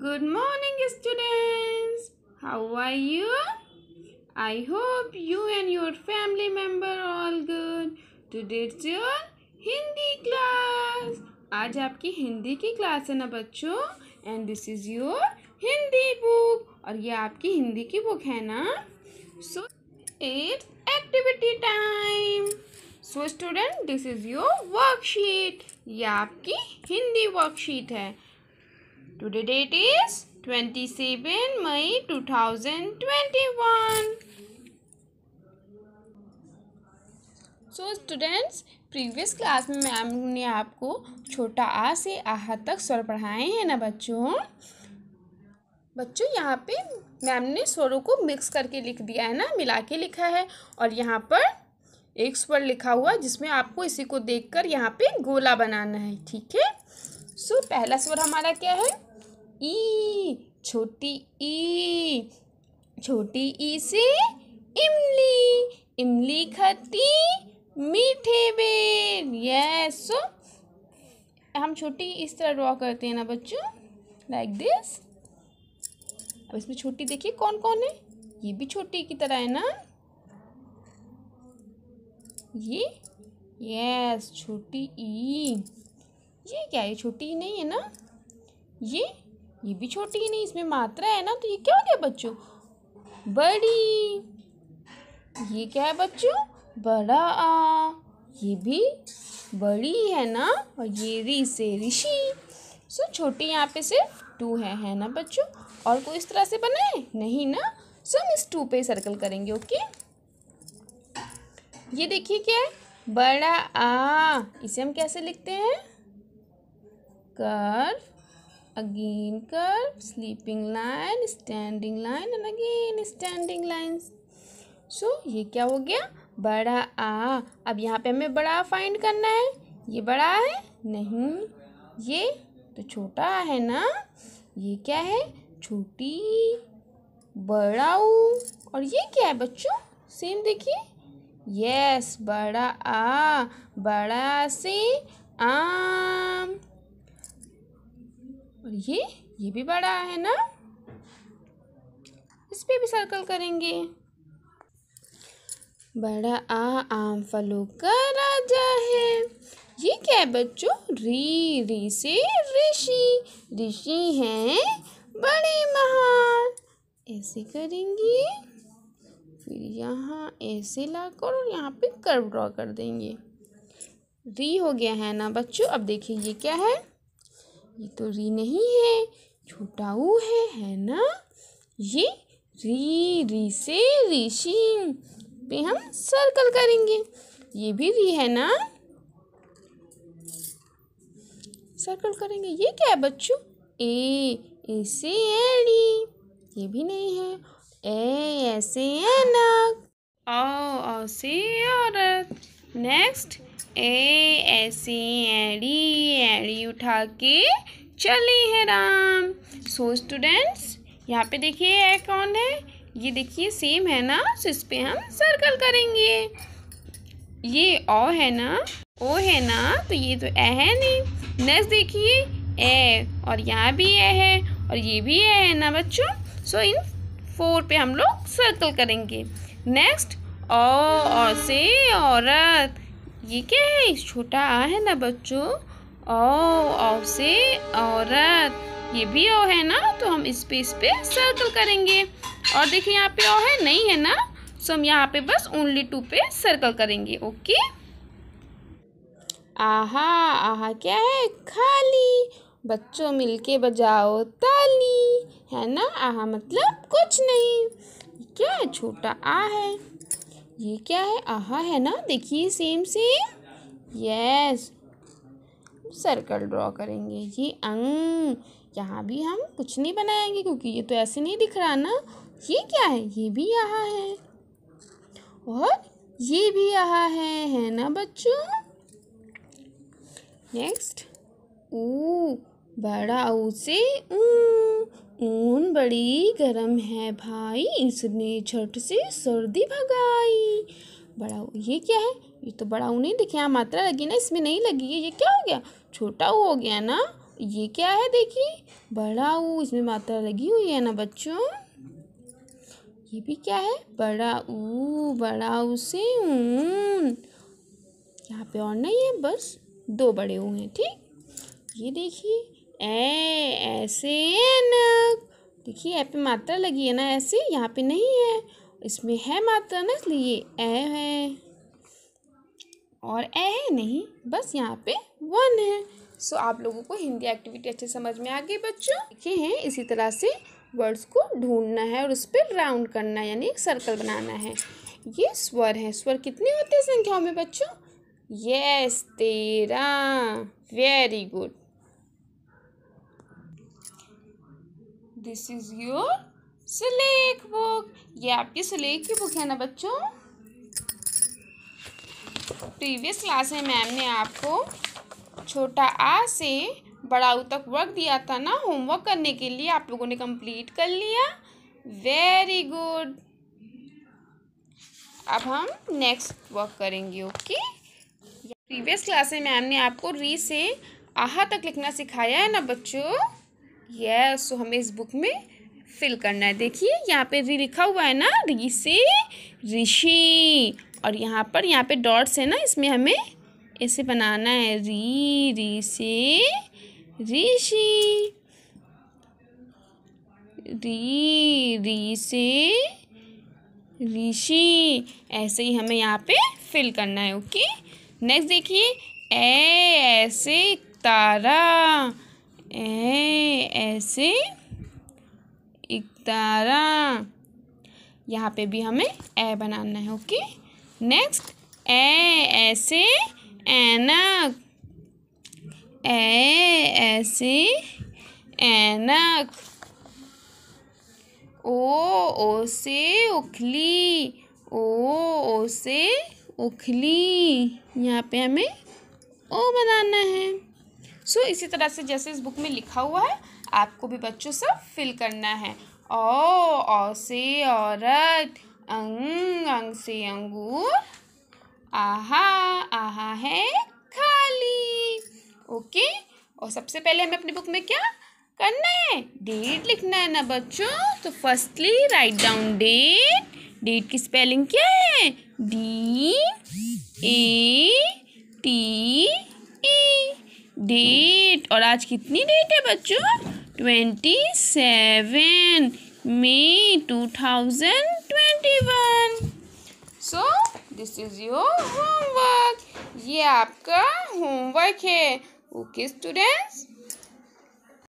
Good morning students. How are you? I hope you and your family member all good. Today it's your Hindi class. आज आपकी हिंदी की class है ना बच्चों and this is your Hindi book और ये आपकी हिंदी की बुक है ना so it's activity time so student this is your worksheet ये आपकी हिंदी वर्कशीट है Today date is seven May one. So students previous class में मैम ने आपको छोटा आ से आह तक स्वर पढ़ाए हैं ना बच्चों बच्चों यहाँ पे मैम ने स्वरों को मिक्स करके लिख दिया है ना मिला के लिखा है और यहाँ पर एक स्वर लिखा हुआ जिसमें आपको इसी को देखकर यहाँ पे गोला बनाना है ठीक है सो so, पहला स्वर हमारा क्या है ई छोटी ई छोटी ई से इमली इमली खाती मीठे बेर ये सो हम छोटी इस तरह ड्रॉ करते हैं ना बच्चों लाइक दिस अब इसमें छोटी देखिए कौन कौन है ये भी छोटी की तरह है ना ये यस छोटी ई ये क्या ये छोटी ही नहीं है ना ये ये भी छोटी ही नहीं इसमें मात्रा है ना तो ये क्या हो गया बच्चों बड़ी ये क्या है बच्चों बड़ा आ ये भी बड़ी है ना और ये री से ऋषि सो छोटी यहाँ पे सिर्फ टू है है ना बच्चों और कोई इस तरह से बनाए नहीं ना सो हम इस टू पे सर्कल करेंगे ओके ये देखिए क्या है बड़ा आ इसे हम कैसे लिखते हैं curve again curve sleeping line standing line and again standing lines so ये क्या हो गया बड़ा आ अब यहाँ पे हमें बड़ा फाइंड करना है ये बड़ा है नहीं ये तो छोटा है ना ये क्या है छोटी बड़ा ऊ और ये क्या है बच्चों सेम देखिए यस बड़ा आ बड़ा से आम और ये ये भी बड़ा है ना इस पर भी सर्कल करेंगे बड़ा आ आम फलों का राजा है ये क्या है बच्चों री री से ऋषि ऋषि हैं बड़े महान ऐसे करेंगे फिर यहाँ ऐसे लाकर और यहाँ पे कर्व ड्रॉ कर देंगे री हो गया है ना बच्चों अब देखिए ये क्या है ये तो री नहीं है छोटा ऊ है है ना ये री री से ऋषि पे हम सर्कल करेंगे ये भी री है ना सर्कल करेंगे ये क्या है बच्चों ए ए से एड़ी ये भी नहीं है ए ऐसे एनक औ औ से औरत नेक्स्ट ए ऐसी एड़ी एड़ी उठा के चले हैं राम सो स्टूडेंट्स यहाँ पे देखिए ए कौन है ये देखिए सेम है ना सो इस पर हम सर्कल करेंगे ये ओ है ना ओ है ना तो ये तो ए है नहीं नेक्स्ट देखिए ए और यहाँ भी ए है और ये भी ए है ना बच्चों सो इन फोर पे हम लोग सर्कल करेंगे नेक्स्ट ओ और से औरत ये क्या है छोटा आ है ना बच्चों ओ औ से औरत ये भी ओ है ना तो हम इस पे इस पे सर्कल करेंगे और देखिए यहाँ पे ओ है नहीं है ना सो हम यहाँ पे बस ओनली टू पे सर्कल करेंगे ओके आहा आहा क्या है खाली बच्चों मिलके बजाओ ताली है ना आहा मतलब कुछ नहीं क्या है छोटा आ है ये क्या है आहा है ना देखिए same same yes circle draw करेंगे ये अंग यहाँ भी हम कुछ नहीं बनाएंगे क्योंकि ये तो ऐसे नहीं दिख रहा ना ये क्या है ये भी यहाँ है और ये भी यहाँ है है ना बच्चों नेक्स्ट ऊ बड़ा ऊ से ऊ ऊन बड़ी गर्म है भाई इसने झट से सर्दी भगाई बड़ा ये क्या है ये तो बड़ा ऊ नहीं देखिए यहाँ मात्रा लगी ना इसमें नहीं लगी है ये क्या हो गया छोटा हो गया ना ये क्या है देखिए बड़ा ऊ इसमें मात्रा लगी हुई है ना बच्चों ये भी क्या है बड़ा ऊ बड़ा ऊ से ऊन यहाँ पे और नहीं है बस दो बड़े ऊ हैं ठीक ये देखिए ए ऐसे न देखिए ऐ पे मात्रा लगी है ना ऐसे यहाँ पे नहीं है इसमें है मात्रा ना इसलिए ए है और ए है नहीं बस यहाँ पे वन है सो आप लोगों को हिंदी एक्टिविटी अच्छे समझ में आ गई बच्चों देखिए हैं इसी तरह से वर्ड्स को ढूंढना है और उस पर राउंड करना है यानी एक सर्कल बनाना है ये स्वर है स्वर कितने होते हैं संख्याओं में बच्चों यस तेरा very good this is your सिलेख बुक ये आपकी सिलेख की बुक है ना बच्चों प्रीवियस क्लास में मैम ने आपको छोटा आ से बड़ा ऊ तक वर्क दिया था ना होमवर्क करने के लिए आप लोगों ने कंप्लीट कर लिया वेरी गुड अब हम नेक्स्ट वर्क करेंगे ओके प्रीवियस क्लास में मैम ने आपको री से आहा तक लिखना सिखाया है ना बच्चों यस तो हमें इस बुक में फिल करना है देखिए यहाँ पे री लिखा हुआ है ना री से ऋषि और यहाँ पर यहाँ पे डॉट्स है ना इसमें हमें ऐसे बनाना है री री से ऋषि री री से ऋषि ऐसे ही हमें यहाँ पे फिल करना है ओके नेक्स्ट देखिए ए ऐसे तारा ए ऐसे इकतारा यहाँ पे भी हमें ए बनाना है ओके नेक्स्ट ए ऐसे एनक ए ऐसे एनक ओ ओ से उखली ओ ओ से उखली यहाँ पे हमें ओ बनाना है सो so, इसी तरह से जैसे इस बुक में लिखा हुआ है आपको भी बच्चों सब फिल करना है ओ ओ से औरत अंग अंग से अंगूर आहा आहा है खाली ओके और सबसे पहले हमें अपनी बुक में क्या करना है डेट लिखना है ना बच्चों तो firstly write down date date की स्पेलिंग क्या है डी ए टी डेट और आज कितनी डेट है बच्चों twenty seven May two thousand twenty one so this is your homework ये आपका होमवर्क है ओके स्टूडेंट्स